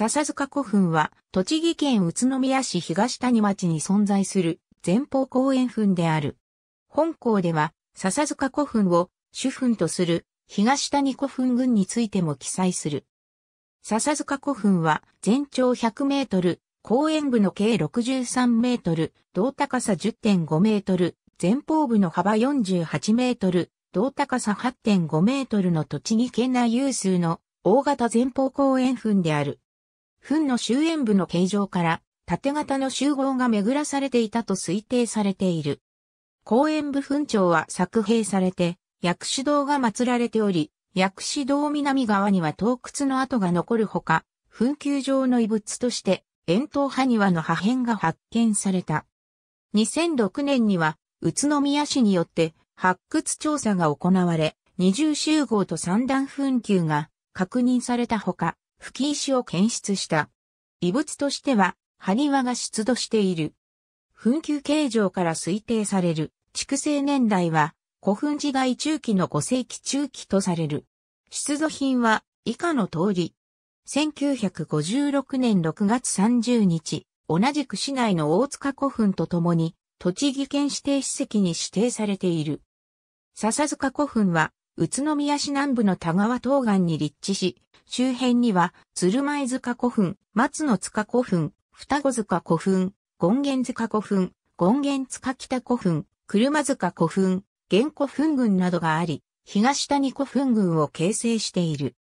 笹塚古墳は、栃木県宇都宮市東谷町に存在する前方後円墳である。本校では、笹塚古墳を主墳とする東谷古墳群についても記載する。笹塚古墳は全長100メートル、後円部の計63メートル、同高さ10.5メートル、前方部の幅48メートル、同高さ8.5メートルの栃木県内有数の大型前方後円墳である。墳の終焉部の形状から、縦型の集合が巡らされていたと推定されている。公園部墳帳は作閉されて、薬師堂が祀られており、薬師堂南側には洞窟の跡が残るほか、墳丘上の遺物として、円筒埴輪の破片が発見された。2006年には、宇都宮市によって発掘調査が行われ、二重集合と三段墳丘が確認されたほか、吹石を検出した。遺物としては、埴輪が出土している。墳丘形状から推定される築生年代は古墳時代中期の5世紀中期とされる。出土品は以下の通り。1956年6月30日、同じく市内の大塚古墳とともに、栃木県指定史跡に指定されている。笹塚古墳は宇都宮市南部の田川東岸に立地し、周辺には、鶴舞塚古墳、松の塚古墳、双子塚古墳、権現塚古墳、権現塚北古墳、車塚古墳、玄古墳群などがあり、東谷古墳群を形成している。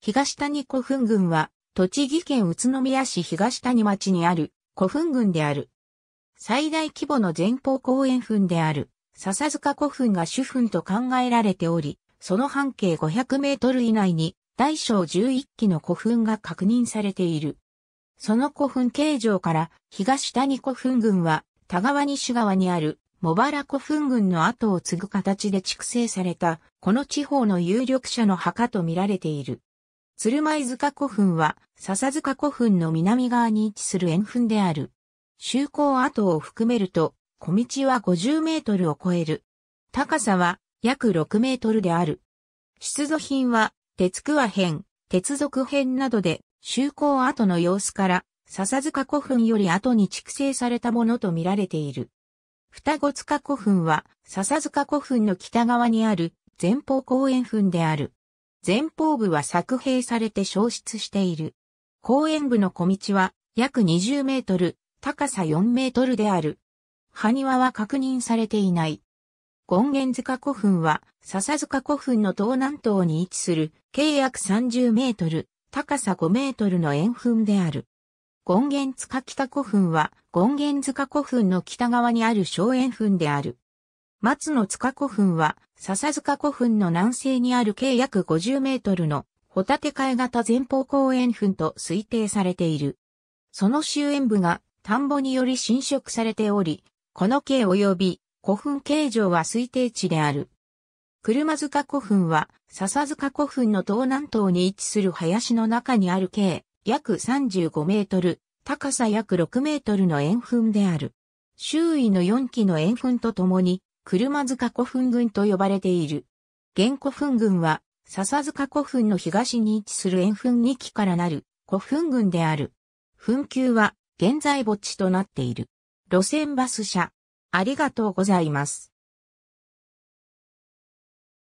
東谷古墳群は、栃木県宇都宮市東谷町にある古墳群である。最大規模の前方後円墳である、笹塚古墳が主墳と考えられており、その半径500メートル以内に大小11基の古墳が確認されている。その古墳形状から東谷古墳群は田川西側にある茂原古墳群の後を継ぐ形で築成されたこの地方の有力者の墓と見られている。鶴舞塚古墳は笹塚古墳の南側に位置する円墳である。修行跡を含めると小道は50メートルを超える。高さは約6メートルである。出土品は、鉄桑編、鉄属編などで、修行後の様子から、笹塚古墳より後に蓄積されたものとみられている。双子塚古墳は、笹塚古墳の北側にある、前方公園墳である。前方部は作兵されて消失している。公園部の小道は約20メートル、高さ4メートルである。埴輪は確認されていない。権現塚古墳は、笹塚古墳の東南東に位置する、計約30メートル、高さ5メートルの円墳である。権現塚北古墳は、権現塚古墳の北側にある小円墳である。松の塚古墳は、笹塚古墳の南西にある計約50メートルの、ホタテ貝型前方後円墳と推定されている。その終焉部が、田んぼにより侵食されており、この計及び古墳形状は推定値である。車塚古墳は、笹塚古墳の東南東に位置する林の中にある径、約35メートル、高さ約6メートルの円墳である。周囲の4基の円墳とともに、車塚古墳群と呼ばれている。現古墳群は、笹塚古墳の東に位置する円墳2基からなる古墳群である。墳丘は、現在墓地となっている。路線バス車、ありがとうございます。